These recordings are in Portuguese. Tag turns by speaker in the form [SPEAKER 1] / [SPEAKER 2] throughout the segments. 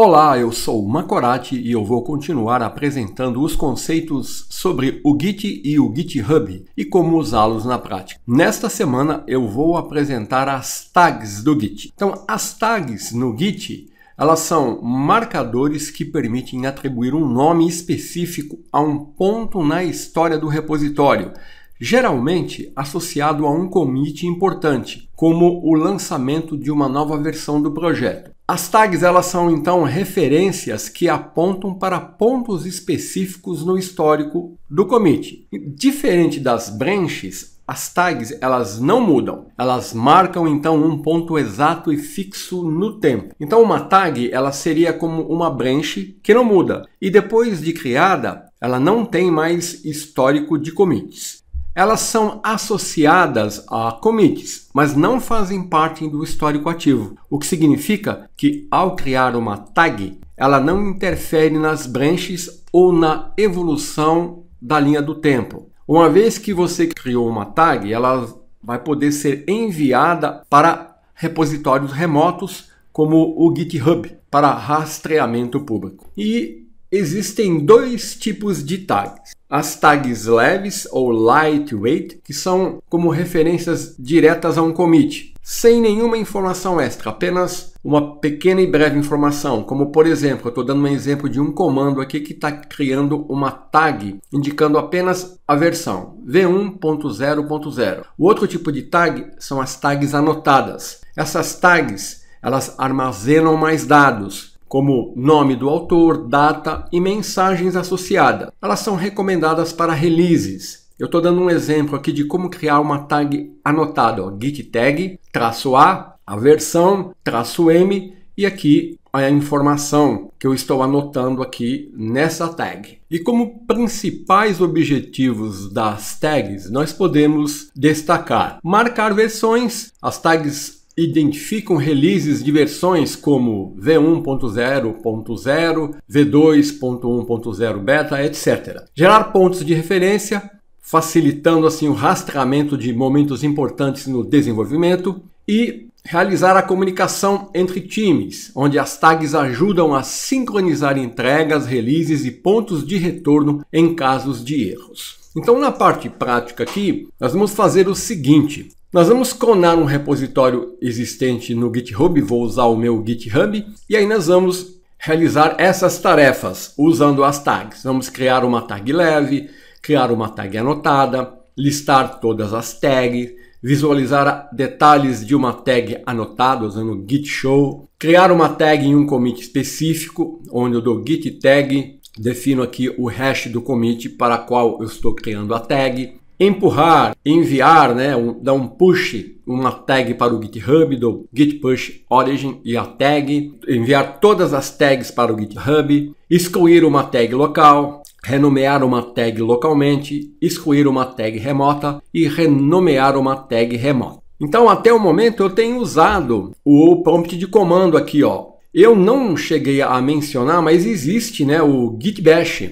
[SPEAKER 1] Olá, eu sou Macorati e eu vou continuar apresentando os conceitos sobre o Git e o GitHub e como usá-los na prática. Nesta semana eu vou apresentar as tags do Git. Então, as tags no Git elas são marcadores que permitem atribuir um nome específico a um ponto na história do repositório geralmente associado a um commit importante, como o lançamento de uma nova versão do projeto. As tags elas são então referências que apontam para pontos específicos no histórico do commit. Diferente das branches, as tags elas não mudam, elas marcam então um ponto exato e fixo no tempo. Então uma tag ela seria como uma branch que não muda e depois de criada ela não tem mais histórico de commits. Elas são associadas a commits, mas não fazem parte do histórico ativo, o que significa que ao criar uma tag, ela não interfere nas branches ou na evolução da linha do tempo. Uma vez que você criou uma tag, ela vai poder ser enviada para repositórios remotos como o GitHub para rastreamento público. E existem dois tipos de tags as tags leves ou lightweight, que são como referências diretas a um commit, sem nenhuma informação extra, apenas uma pequena e breve informação, como por exemplo, eu estou dando um exemplo de um comando aqui que está criando uma tag indicando apenas a versão v1.0.0. O outro tipo de tag são as tags anotadas. Essas tags elas armazenam mais dados, como nome do autor, data e mensagens associadas. Elas são recomendadas para releases. Eu estou dando um exemplo aqui de como criar uma tag anotada, git tag, traço A, a versão, traço M e aqui é a informação que eu estou anotando aqui nessa tag. E como principais objetivos das tags, nós podemos destacar marcar versões, as tags identificam releases de versões como V1.0.0, V2.1.0 beta, etc. Gerar pontos de referência, facilitando assim o rastreamento de momentos importantes no desenvolvimento e realizar a comunicação entre times, onde as tags ajudam a sincronizar entregas, releases e pontos de retorno em casos de erros. Então, na parte prática aqui, nós vamos fazer o seguinte: nós vamos clonar um repositório existente no GitHub, vou usar o meu GitHub, e aí nós vamos realizar essas tarefas usando as tags. Vamos criar uma tag leve, criar uma tag anotada, listar todas as tags, visualizar detalhes de uma tag anotada usando git show, criar uma tag em um commit específico, onde eu dou git tag, defino aqui o hash do commit para qual eu estou criando a tag, empurrar, enviar, né, um, dar um push, uma tag para o GitHub do Git Push Origin e a tag, enviar todas as tags para o GitHub, excluir uma tag local, renomear uma tag localmente, excluir uma tag remota e renomear uma tag remota. Então, até o momento eu tenho usado o prompt de comando aqui, ó. Eu não cheguei a mencionar, mas existe, né, o git bash.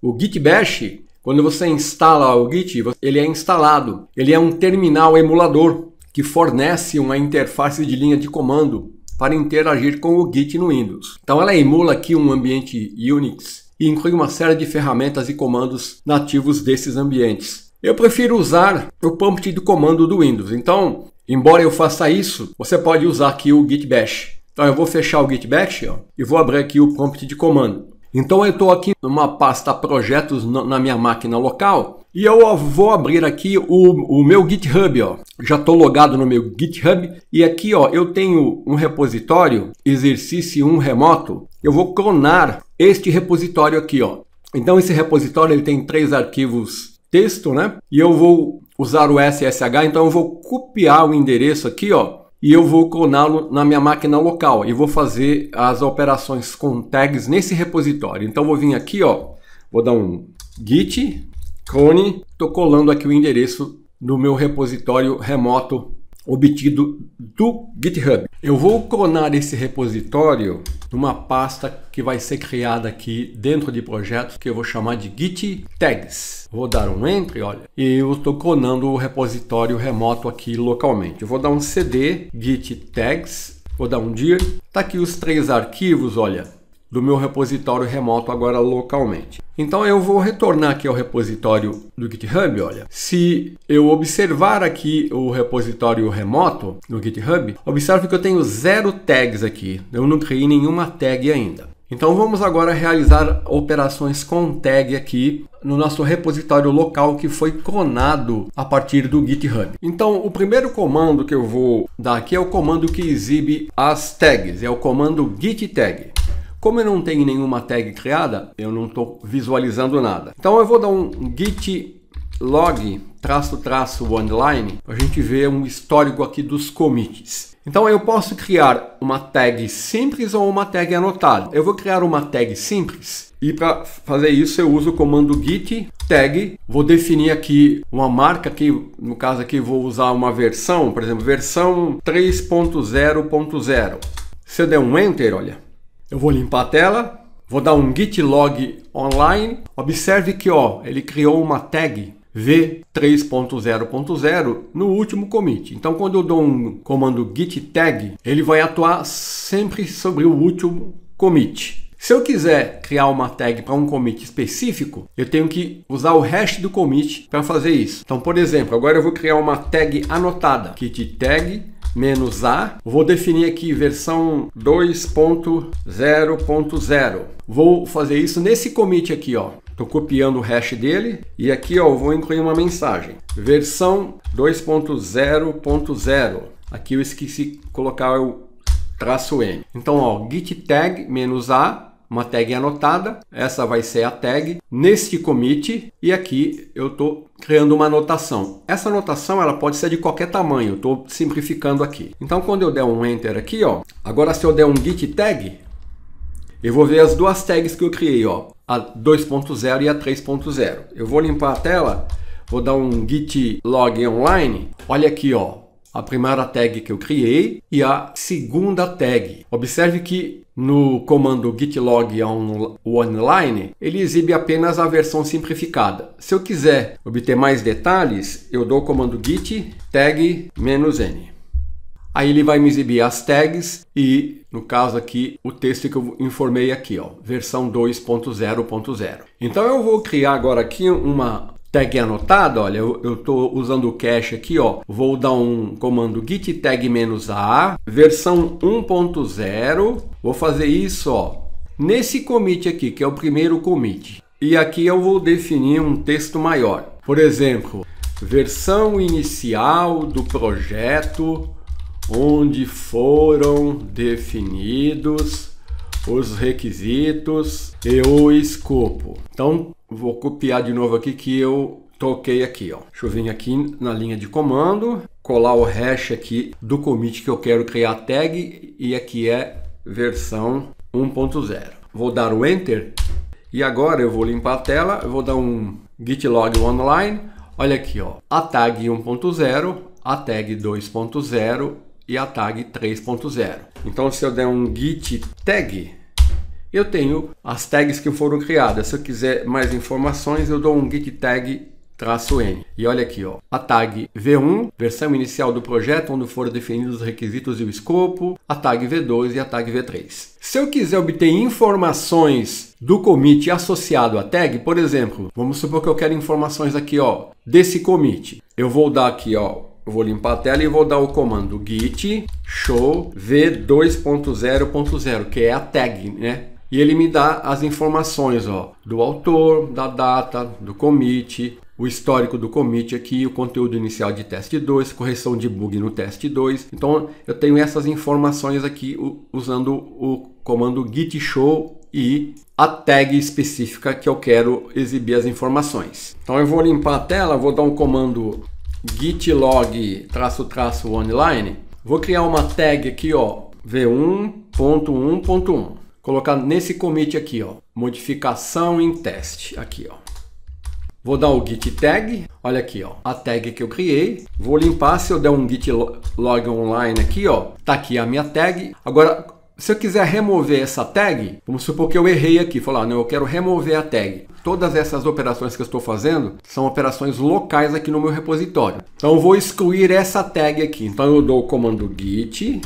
[SPEAKER 1] O git bash quando você instala o Git, ele é instalado. Ele é um terminal emulador que fornece uma interface de linha de comando para interagir com o Git no Windows. Então ela emula aqui um ambiente Unix e inclui uma série de ferramentas e comandos nativos desses ambientes. Eu prefiro usar o prompt do comando do Windows. Então, embora eu faça isso, você pode usar aqui o git bash. Então eu vou fechar o git bash ó, e vou abrir aqui o prompt de comando. Então eu estou aqui numa pasta projetos na minha máquina local e eu vou abrir aqui o, o meu GitHub, ó. Já estou logado no meu GitHub e aqui, ó, eu tenho um repositório exercício 1 remoto. Eu vou clonar este repositório aqui, ó. Então esse repositório ele tem três arquivos texto, né? E eu vou usar o SSH, então eu vou copiar o endereço aqui, ó, e eu vou cloná-lo na minha máquina local e vou fazer as operações com tags nesse repositório. Então vou vir aqui, ó, vou dar um git clone, estou colando aqui o endereço do meu repositório remoto obtido do GitHub. Eu vou clonar esse repositório numa pasta que vai ser criada aqui dentro de projeto que eu vou chamar de Git Tags. Vou dar um Enter, olha, e eu estou clonando o repositório remoto aqui localmente. Eu vou dar um CD Git Tags, vou dar um dir. Tá aqui os três arquivos, olha, do meu repositório remoto agora localmente. Então eu vou retornar aqui ao repositório do GitHub, olha. Se eu observar aqui o repositório remoto no GitHub, observe que eu tenho zero tags aqui. Eu não criei nenhuma tag ainda. Então vamos agora realizar operações com tag aqui no nosso repositório local que foi clonado a partir do GitHub. Então o primeiro comando que eu vou dar aqui é o comando que exibe as tags, é o comando git tag. Como eu não tenho nenhuma tag criada, eu não estou visualizando nada. Então eu vou dar um git log traço traço online para a gente ver um histórico aqui dos commits. Então eu posso criar uma tag simples ou uma tag anotada. Eu vou criar uma tag simples e para fazer isso eu uso o comando git tag. Vou definir aqui uma marca que no caso aqui vou usar uma versão, por exemplo, versão 3.0.0. Se eu der um enter, olha, eu vou limpar a tela, vou dar um git log online. Observe que ó, ele criou uma tag v3.0.0 no último commit. Então, quando eu dou um comando git tag, ele vai atuar sempre sobre o último commit. Se eu quiser criar uma tag para um commit específico, eu tenho que usar o hash do commit para fazer isso. Então, por exemplo, agora eu vou criar uma tag anotada, git tag menos A. Vou definir aqui versão 2.0.0. Vou fazer isso nesse commit aqui, ó. Estou copiando o hash dele e aqui ó, vou incluir uma mensagem. Versão 2.0.0. Aqui eu esqueci colocar o traço M. Então, ó, git tag menos A uma tag anotada, essa vai ser a tag neste commit e aqui eu estou criando uma anotação. Essa anotação ela pode ser de qualquer tamanho, estou simplificando aqui. Então quando eu der um enter aqui, ó, agora se eu der um git tag, eu vou ver as duas tags que eu criei, ó, a 2.0 e a 3.0. Eu vou limpar a tela, vou dar um git log online. Olha aqui, ó, a primeira tag que eu criei e a segunda tag. Observe que no comando git log online, ele exibe apenas a versão simplificada. Se eu quiser obter mais detalhes, eu dou o comando git tag "-n". Aí ele vai me exibir as tags e, no caso aqui, o texto que eu informei aqui, ó, versão 2.0.0. Então eu vou criar agora aqui uma tag anotado, olha, eu estou usando o cache aqui, ó. Vou dar um comando git tag "-a", versão 1.0. Vou fazer isso, ó. Nesse commit aqui, que é o primeiro commit. E aqui eu vou definir um texto maior. Por exemplo, versão inicial do projeto onde foram definidos os requisitos e o escopo. Então, Vou copiar de novo aqui que eu toquei aqui, ó. Deixa eu vir aqui na linha de comando, colar o hash aqui do commit que eu quero criar a tag e aqui é versão 1.0. Vou dar o enter e agora eu vou limpar a tela, eu vou dar um git log online. Olha aqui, ó, a tag 1.0, a tag 2.0 e a tag 3.0. Então se eu der um git tag eu tenho as tags que foram criadas. Se eu quiser mais informações, eu dou um git tag traço N. E olha aqui, ó, a tag V1, versão inicial do projeto, onde foram definidos os requisitos e o escopo, a tag V2 e a tag V3. Se eu quiser obter informações do commit associado à tag, por exemplo, vamos supor que eu quero informações aqui, ó, desse commit. Eu vou dar aqui, ó, eu vou limpar a tela e vou dar o comando git show v2.0.0, que é a tag, né? e ele me dá as informações ó, do autor, da data, do commit, o histórico do commit aqui, o conteúdo inicial de teste 2, correção de bug no teste 2. Então eu tenho essas informações aqui usando o comando git show e a tag específica que eu quero exibir as informações. Então eu vou limpar a tela, vou dar um comando git log traço traço online, vou criar uma tag aqui ó v1.1.1 colocar nesse commit aqui, ó, modificação em teste, aqui, ó. Vou dar o git tag, olha aqui, ó, a tag que eu criei. Vou limpar, se eu der um git log online aqui, ó, tá aqui a minha tag. Agora, se eu quiser remover essa tag, vamos supor que eu errei aqui, falar, ah, não, eu quero remover a tag. Todas essas operações que eu estou fazendo são operações locais aqui no meu repositório. Então eu vou excluir essa tag aqui. Então eu dou o comando git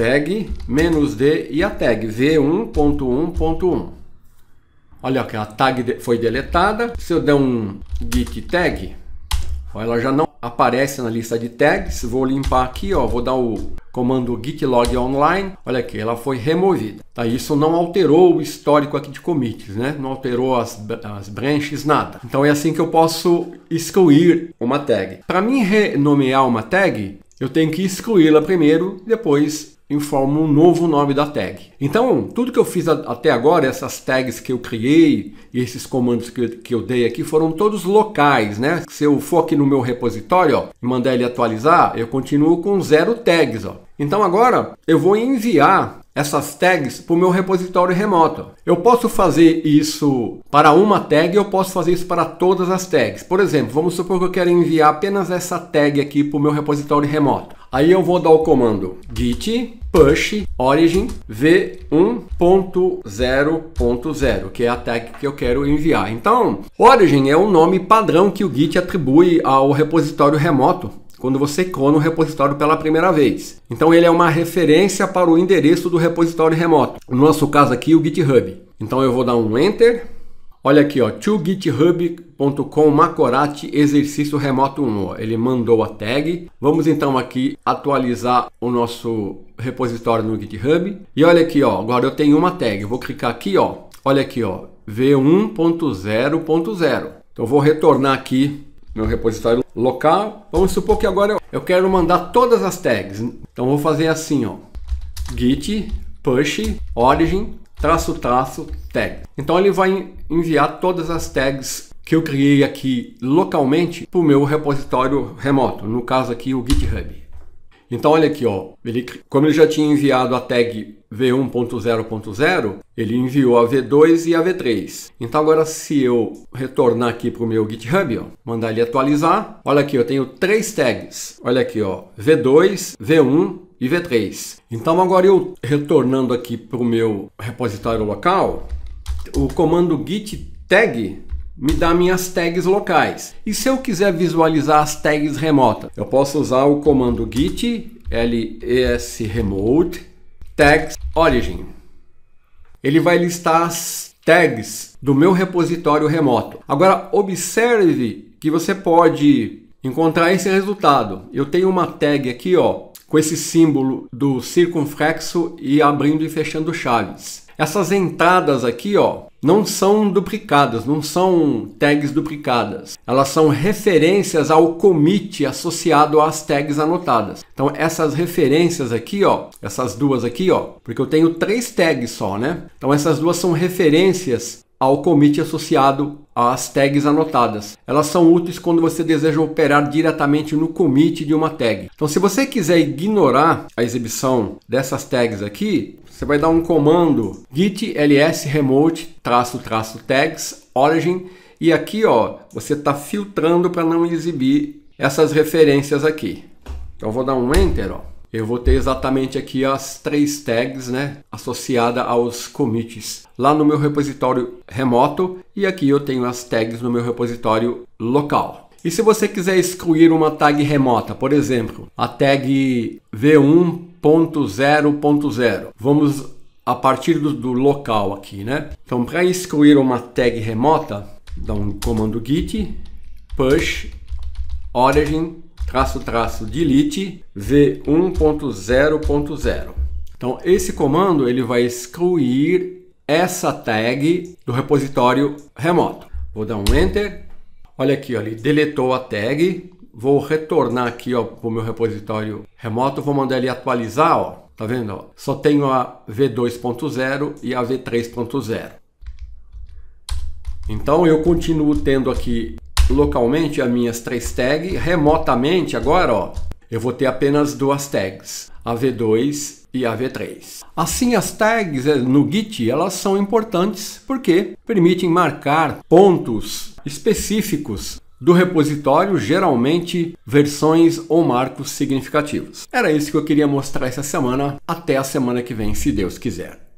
[SPEAKER 1] tag menos D e a tag v1.1.1. Olha que a tag foi deletada. Se eu der um git tag, ela já não aparece na lista de tags. Vou limpar aqui, ó, vou dar o comando git log online. Olha aqui, ela foi removida. Tá, isso não alterou o histórico aqui de commits, né? Não alterou as, as branches, nada. Então é assim que eu posso excluir uma tag. Para mim renomear uma tag, eu tenho que excluí-la primeiro, depois informa um novo nome da tag. Então, tudo que eu fiz até agora, essas tags que eu criei e esses comandos que, eu, que eu dei aqui foram todos locais, né? Se eu for aqui no meu repositório ó, e mandar ele atualizar, eu continuo com zero tags. Ó. Então agora eu vou enviar essas tags para o meu repositório remoto. Eu posso fazer isso para uma tag, eu posso fazer isso para todas as tags. Por exemplo, vamos supor que eu quero enviar apenas essa tag aqui para o meu repositório remoto. Aí eu vou dar o comando git push origin v1.0.0, que é a tag que eu quero enviar. Então, origin é o nome padrão que o git atribui ao repositório remoto quando você clona o repositório pela primeira vez. Então ele é uma referência para o endereço do repositório remoto. No nosso caso aqui, o GitHub. Então eu vou dar um enter Olha aqui, ó, to github.com Macorati exercício remoto 1. Ó. Ele mandou a tag. Vamos então aqui atualizar o nosso repositório no GitHub. E olha aqui, ó, agora eu tenho uma tag. Eu vou clicar aqui, ó. Olha aqui, ó, v1.0.0. Então vou retornar aqui meu repositório local. Vamos supor que agora eu, eu quero mandar todas as tags. Então vou fazer assim, ó. git push origin traço traço tag. Então ele vai enviar todas as tags que eu criei aqui localmente para o meu repositório remoto, no caso aqui o GitHub. Então olha aqui, ó, ele, como ele já tinha enviado a tag v1.0.0, ele enviou a v2 e a v3. Então agora se eu retornar aqui para o meu GitHub, ó, mandar ele atualizar, olha aqui, eu tenho três tags. Olha aqui, ó, v2, v1 e V3. Então agora eu retornando aqui para o meu repositório local, o comando git tag me dá minhas tags locais. E se eu quiser visualizar as tags remotas, eu posso usar o comando git les remote tags origin. Ele vai listar as tags do meu repositório remoto. Agora observe que você pode encontrar esse resultado. Eu tenho uma tag aqui, ó, com esse símbolo do circunflexo e abrindo e fechando chaves. Essas entradas aqui, ó, não são duplicadas, não são tags duplicadas. Elas são referências ao commit associado às tags anotadas. Então essas referências aqui, ó, essas duas aqui, ó, porque eu tenho três tags só, né? Então essas duas são referências ao commit associado as tags anotadas. Elas são úteis quando você deseja operar diretamente no commit de uma tag. Então, se você quiser ignorar a exibição dessas tags aqui, você vai dar um comando git ls remote traço traço tags origin e aqui ó, você está filtrando para não exibir essas referências aqui. Então, vou dar um enter, ó. Eu vou ter exatamente aqui as três tags né, associadas aos commits lá no meu repositório remoto e aqui eu tenho as tags no meu repositório local. E se você quiser excluir uma tag remota, por exemplo, a tag v1.0.0, vamos a partir do, do, local aqui, né? Então, para excluir uma tag remota, dá um comando git push origin traço traço delete v1.0.0. Então esse comando ele vai excluir essa tag do repositório remoto. Vou dar um enter. Olha aqui, ó, ele deletou a tag. Vou retornar aqui para o meu repositório remoto. Vou mandar ele atualizar. Ó. Tá vendo? Ó? Só tenho a V2.0 e a V3.0. Então eu continuo tendo aqui localmente as minhas três tags, remotamente agora, ó, eu vou ter apenas duas tags, a V2 e a V3. Assim, as tags eh, no Git elas são importantes porque permitem marcar pontos específicos do repositório, geralmente versões ou marcos significativos. Era isso que eu queria mostrar essa semana. Até a semana que vem, se Deus quiser.